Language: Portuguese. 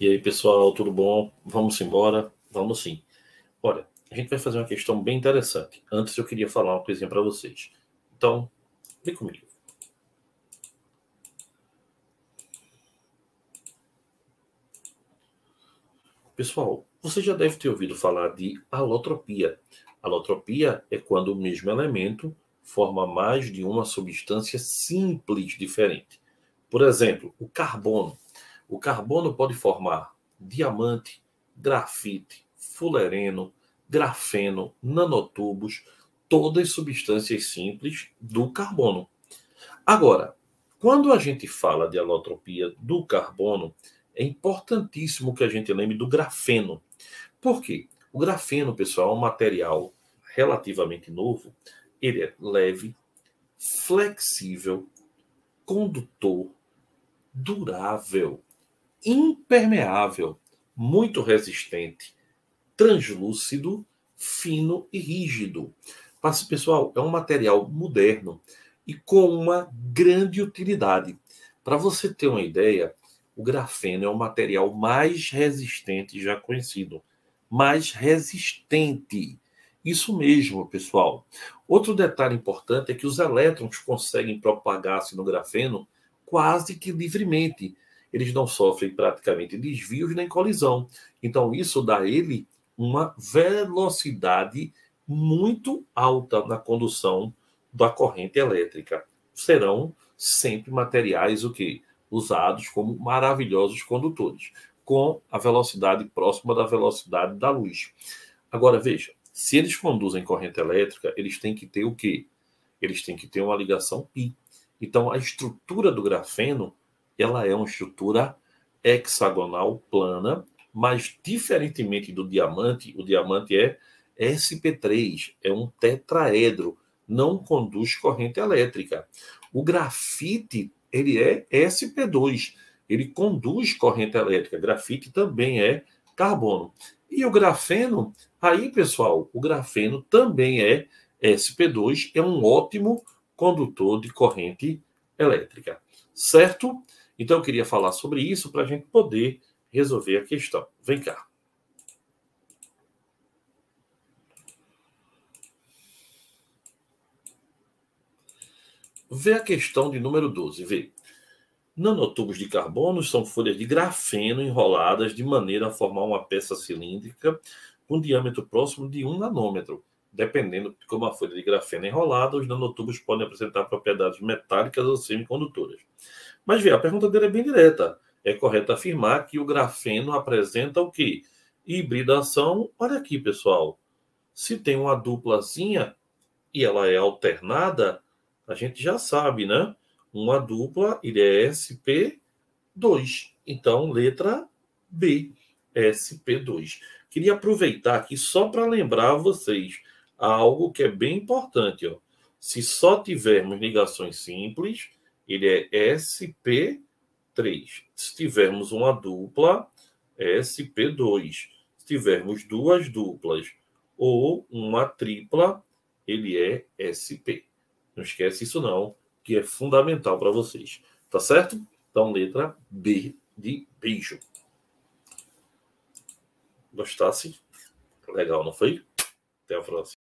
E aí, pessoal, tudo bom? Vamos embora? Vamos sim. Olha, a gente vai fazer uma questão bem interessante. Antes eu queria falar uma coisinha para vocês. Então, vem comigo. Pessoal, você já deve ter ouvido falar de alotropia. Alotropia é quando o mesmo elemento forma mais de uma substância simples diferente. Por exemplo, o carbono. O carbono pode formar diamante, grafite, fulereno, grafeno, nanotubos, todas substâncias simples do carbono. Agora, quando a gente fala de alotropia do carbono, é importantíssimo que a gente lembre do grafeno. Por quê? O grafeno, pessoal, é um material relativamente novo. Ele é leve, flexível, condutor, durável impermeável, muito resistente, translúcido, fino e rígido. Mas, pessoal, é um material moderno e com uma grande utilidade. Para você ter uma ideia, o grafeno é o material mais resistente já conhecido. Mais resistente. Isso mesmo, pessoal. Outro detalhe importante é que os elétrons conseguem propagar-se no grafeno quase que livremente, eles não sofrem praticamente desvios nem colisão. Então, isso dá a ele uma velocidade muito alta na condução da corrente elétrica. Serão sempre materiais o que usados como maravilhosos condutores, com a velocidade próxima da velocidade da luz. Agora veja, se eles conduzem corrente elétrica, eles têm que ter o quê? Eles têm que ter uma ligação π. Então a estrutura do grafeno ela é uma estrutura hexagonal plana, mas diferentemente do diamante, o diamante é SP3, é um tetraedro, não conduz corrente elétrica. O grafite, ele é SP2, ele conduz corrente elétrica. Grafite também é carbono. E o grafeno, aí pessoal, o grafeno também é SP2, é um ótimo condutor de corrente elétrica, certo? Então eu queria falar sobre isso para a gente poder resolver a questão. Vem cá. Vê a questão de número 12. Vê. Nanotubos de carbono são folhas de grafeno enroladas de maneira a formar uma peça cilíndrica com diâmetro próximo de 1 nanômetro dependendo de como a folha de grafeno é enrolada, os nanotubos podem apresentar propriedades metálicas ou semicondutoras. Mas veja, a pergunta dele é bem direta. É correto afirmar que o grafeno apresenta o quê? Hibridação. Olha aqui, pessoal. Se tem uma duplazinha e ela é alternada, a gente já sabe, né? Uma dupla, ele é SP2. Então, letra B, SP2. Queria aproveitar aqui só para lembrar vocês algo que é bem importante. Ó. Se só tivermos ligações simples, ele é SP3. Se tivermos uma dupla, é SP2. Se tivermos duas duplas ou uma tripla, ele é SP. Não esquece isso não, que é fundamental para vocês. Tá certo? Então, letra B de beijo. Gostasse? Legal, não foi? Até a próxima.